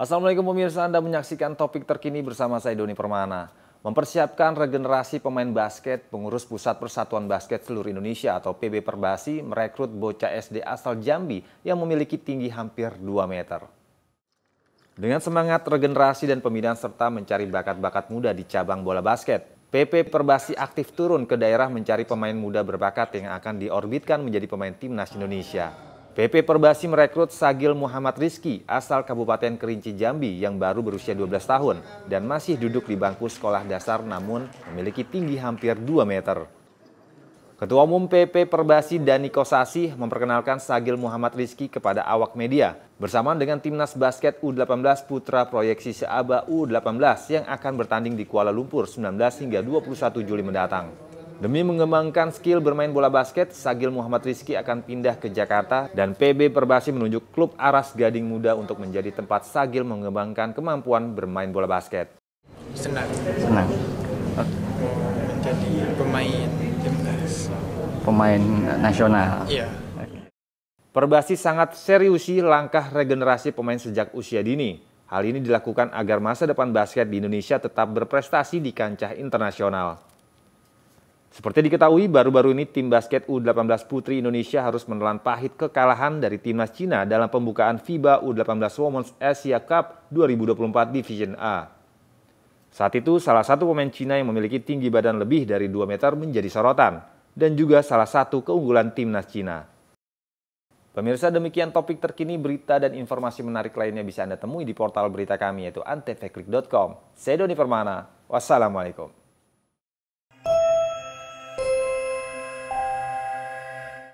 Assalamualaikum pemirsa, Anda menyaksikan topik terkini bersama saya Doni Permana. Mempersiapkan regenerasi pemain basket, pengurus Pusat Persatuan Basket Seluruh Indonesia atau PB Perbasi merekrut bocah SD asal Jambi yang memiliki tinggi hampir 2 meter. Dengan semangat regenerasi dan pembinaan serta mencari bakat-bakat muda di cabang bola basket, PP Perbasi aktif turun ke daerah mencari pemain muda berbakat yang akan diorbitkan menjadi pemain timnas Indonesia. PP Perbasi merekrut Sagil Muhammad Rizki asal Kabupaten Kerinci Jambi yang baru berusia 12 tahun dan masih duduk di bangku sekolah dasar namun memiliki tinggi hampir 2 meter. Ketua Umum PP Perbasi Dani Kosasi memperkenalkan Sagil Muhammad Rizki kepada awak media bersamaan dengan timnas basket U18 Putra Proyeksi Seaba U18 yang akan bertanding di Kuala Lumpur 19 hingga 21 Juli mendatang. Demi mengembangkan skill bermain bola basket, Sagil Muhammad Rizki akan pindah ke Jakarta dan PB Perbasi menunjuk klub Aras Gading Muda untuk menjadi tempat Sagil mengembangkan kemampuan bermain bola basket. Senang. Senang. Menjadi pemain timnas. Pemain nasional. Iya. Perbasi sangat seriusi langkah regenerasi pemain sejak usia dini. Hal ini dilakukan agar masa depan basket di Indonesia tetap berprestasi di kancah internasional. Seperti diketahui, baru-baru ini tim basket U18 Putri Indonesia harus menelan pahit kekalahan dari timnas Cina dalam pembukaan FIBA U18 Women's Asia Cup 2024 Division A. Saat itu, salah satu pemain Cina yang memiliki tinggi badan lebih dari 2 meter menjadi sorotan, dan juga salah satu keunggulan timnas Cina. Pemirsa demikian topik terkini berita dan informasi menarik lainnya bisa Anda temui di portal berita kami yaitu antv.com. Saya Doni Permana, wassalamualaikum.